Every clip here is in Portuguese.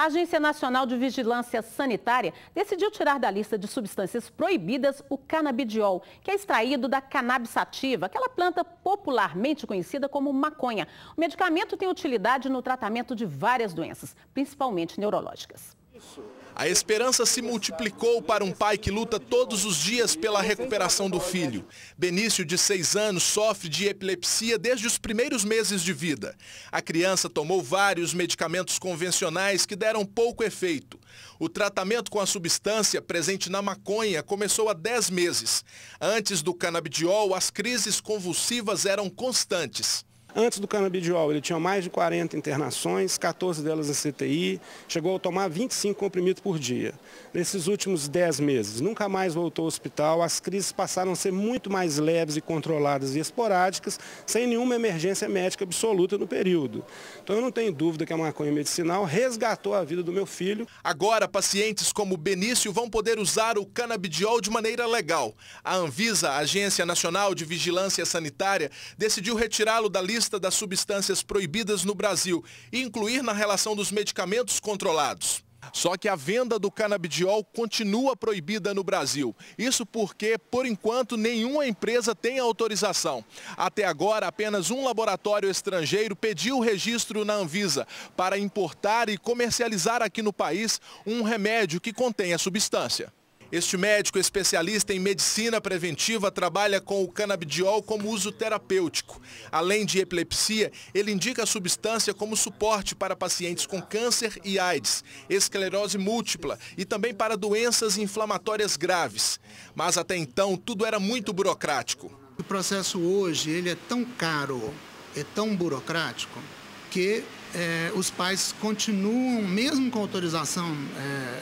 A Agência Nacional de Vigilância Sanitária decidiu tirar da lista de substâncias proibidas o canabidiol, que é extraído da cannabis sativa, aquela planta popularmente conhecida como maconha. O medicamento tem utilidade no tratamento de várias doenças, principalmente neurológicas. Isso. A esperança se multiplicou para um pai que luta todos os dias pela recuperação do filho. Benício, de 6 anos, sofre de epilepsia desde os primeiros meses de vida. A criança tomou vários medicamentos convencionais que deram pouco efeito. O tratamento com a substância presente na maconha começou há 10 meses. Antes do canabidiol, as crises convulsivas eram constantes. Antes do canabidiol, ele tinha mais de 40 internações, 14 delas em CTI, chegou a tomar 25 comprimidos por dia. Nesses últimos 10 meses, nunca mais voltou ao hospital, as crises passaram a ser muito mais leves e controladas e esporádicas, sem nenhuma emergência médica absoluta no período. Então eu não tenho dúvida que a maconha medicinal resgatou a vida do meu filho. Agora, pacientes como Benício vão poder usar o canabidiol de maneira legal. A Anvisa, Agência Nacional de Vigilância Sanitária, decidiu retirá-lo da lista lista das substâncias proibidas no Brasil e incluir na relação dos medicamentos controlados. Só que a venda do canabidiol continua proibida no Brasil. Isso porque, por enquanto, nenhuma empresa tem autorização. Até agora, apenas um laboratório estrangeiro pediu registro na Anvisa para importar e comercializar aqui no país um remédio que contém a substância. Este médico especialista em medicina preventiva trabalha com o canabidiol como uso terapêutico. Além de epilepsia, ele indica a substância como suporte para pacientes com câncer e AIDS, esclerose múltipla e também para doenças inflamatórias graves. Mas até então tudo era muito burocrático. O processo hoje ele é tão caro, é tão burocrático, que é, os pais continuam, mesmo com autorização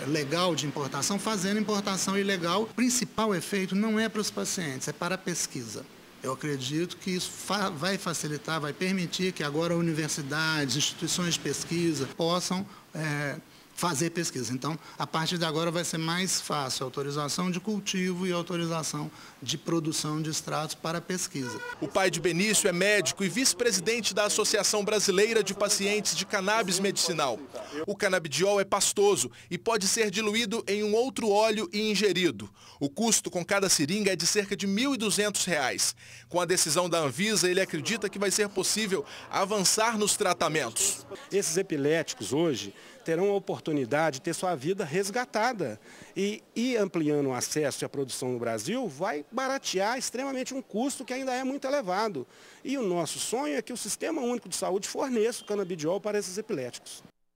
é, legal de importação, fazendo importação ilegal. O principal efeito não é para os pacientes, é para a pesquisa. Eu acredito que isso fa vai facilitar, vai permitir que agora universidades, instituições de pesquisa possam. É, fazer pesquisa. Então, a partir de agora vai ser mais fácil autorização de cultivo e autorização de produção de extratos para pesquisa. O pai de Benício é médico e vice-presidente da Associação Brasileira de Pacientes de Cannabis Medicinal. O canabidiol é pastoso e pode ser diluído em um outro óleo e ingerido. O custo com cada seringa é de cerca de R$ 1.200. Com a decisão da Anvisa, ele acredita que vai ser possível avançar nos tratamentos. Esses epiléticos hoje terão a oportunidade de ter sua vida resgatada e, ir ampliando o acesso à produção no Brasil vai baratear extremamente um custo que ainda é muito elevado. E o nosso sonho é que o Sistema Único de Saúde forneça o canabidiol para esses epiléticos.